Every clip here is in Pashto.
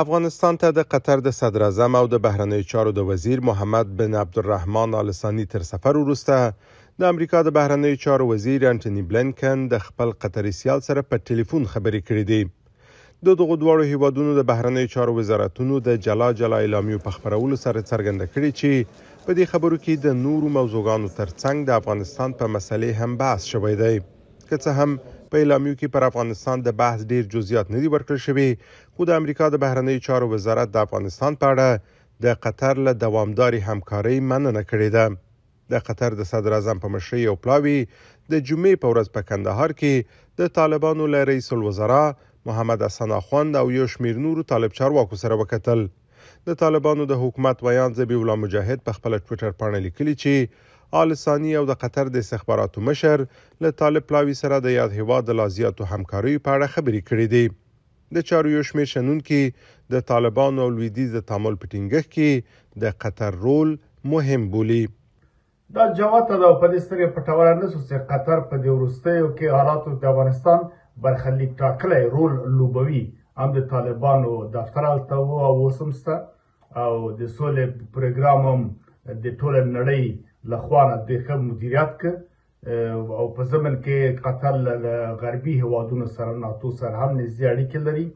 افغانستان ته د قطر د صدر اعظم او د بهرنیو چارو د وزیر محمد بن عبدالرحمن آل ثانی تر سفر وروسته د امریکا د بهرنیو چارو وزیر انټونی بلنکن د خپل قطري سیال سره په ټلیفون خبرې کړې دي د دغه دواړو هیوادونو د بهرنیو چارو وزارتونو د جلا جلا اعلامیو په خبرولو سره څرګنده کړې چې په دې خبرو کې د نورو موضوعګانو ترڅنګ د افغانستان په مسلې هم بحث شوی دی که څه هم په اعلامیو کې پر افغانستان د بحث ډیر جزئیات نه دي ورکړل شوی خو د امریکا د بهرنیو چارو وزارت د افغانستان په اړه د قطر له دوامداري همکاري مننه کړې ده د قطر د صدر اعظم په مشرۍ او پلاوی د جمعې په ورځ په کندهار کې د طالبانو له رئیس الوزرا محمد حسن اخوند او یو شمیر نورو طالب چارواکو سره وکتل د طالبانو د حکومت ویان زبی الله مجاهد په خپل ټوئیټر باندې لیکلی چې آل ثاني او د قطر د استخباراتو مشر له طالب پلاوی سره د یاد هواد د لازیاتو همکاري په اړه خبرې کړې دي د چارو یو شمېر شنونکي د طالبانو او لویدیز د تعامل په ټینګښت کې د قطر رول مهم بولي دا جواب ته د پدستری پټول نه سوسه قطر په دې وروستیو کې حالاتو د افغانستان برخلیک ټاکلی رول لوبوي هم د طالبانو دفتر الته وو او وسمسته او د سولې پروګرام هم د ټول نړۍ لخوانه د ښه مدیریت ک او په زمن کې قطر له غربي هوادونو سره ناتو سره هم نږدې اړیکې لري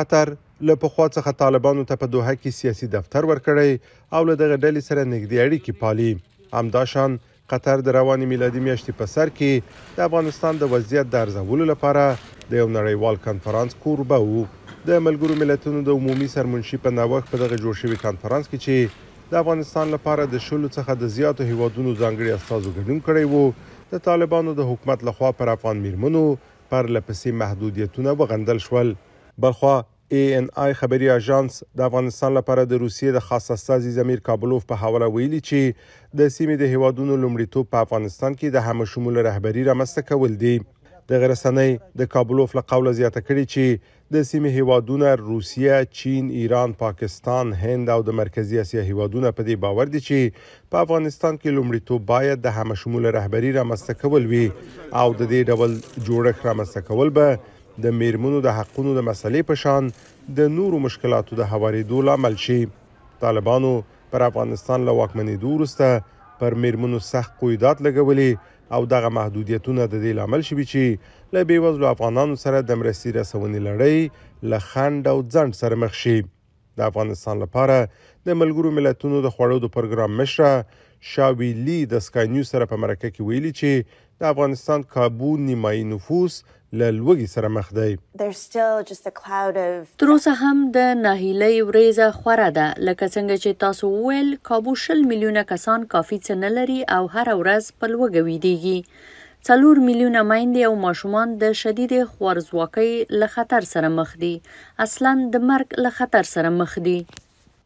قطر له پخوا څخه طالبانو ته په دوحه کې سیاسي دفتر ورکړی او له دغه ډلې سره نږدې اړیکې پالي همداشان قطر د رواني میلادي میاشتې په سر کې د افغانستان د وضعیت د ارزولو لپاره د یو نړیوال کنفرانس کوربه وو د ملګرو ملتونو د عمومي سرمنشي په نوښت په دغه جوړ شوی کانفرنس کې چې د افغانستان لپاره د شلو څخه د زیاتو هیوادونو ځانګړي استازو ګډون کړی وو د طالبانو د حکومت لخوا پر افغان میرمنو پر لپسې محدودیتونه وغندل شول بلخوا اي ان اي خبري اژانس د افغانستان لپاره د روسیې د خاص استاذ زمير کابلوف په حواله ویلي چې د سیمې د هیوادونو لمړیتوب په افغانستان کې د همشمول رهبری رامسته کول دي د غرسنۍ د کابلوف له قوله زیاته کړي چې د سیمې هیوادونه روسیا، چین، ایران، پاکستان، هند او د مرکزی اسیا هیوادونه په دې باور دي چې په افغانستان کې لومړیتوب باید د همشمول رهبری رامسته کول وي او د دې ډول جوړښت رامسته کول به د میرمنو د حقونو د مسلې په شان د نورو مشکلاتو د هوارېدو لامل شي طالبانو پر افغانستان له واکمنۍ دوروسته پر میرمنو سخت قیودات لګولې او دغه محدودیتونه د دې لامل شوي چې له بیوزلو افغانانو سره د مرستې رسونې لړۍ له خند او ځند سره مخ شي د افغانستان لپاره د ملګرو ملتونو د خوړو د پروګرام مشره شاویلی د سکای نیوز سره په مرکه کې ویلي چې د افغانستان کابو نیمایي نفوس له لوګي سره مخ دی تر اوسه هم د ناهیلې وریزه خوره ده لکه څنګه چې تاسو وویل کابو شل میلیونه کسان کافي څه نه لري او هر ورځ په لوګي ویديږي څلور میلیونه مایندې او ماشومان د شدید خوارزواکۍ له خطر سره مخ دي اصلا د مرګ له خطر سره مخ دي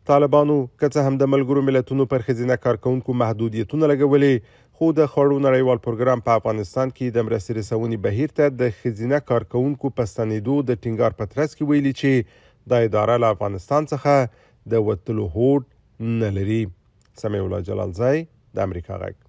طالبانو که څه هم د ملګرو ملتونو پر خزینه کارکونکو محدودیتونه لګولې خو د خوړو نړیوال پروګرام په افغانستان کې د مرستې رسونې بهیر ته د خزینه کارکونکو په ستنېدو د ټینګار پترس کې ویلي چې د اداره له افغانستان څخه د وټلو هوډ نه لري سمې الله جلال زای د امریکا غږ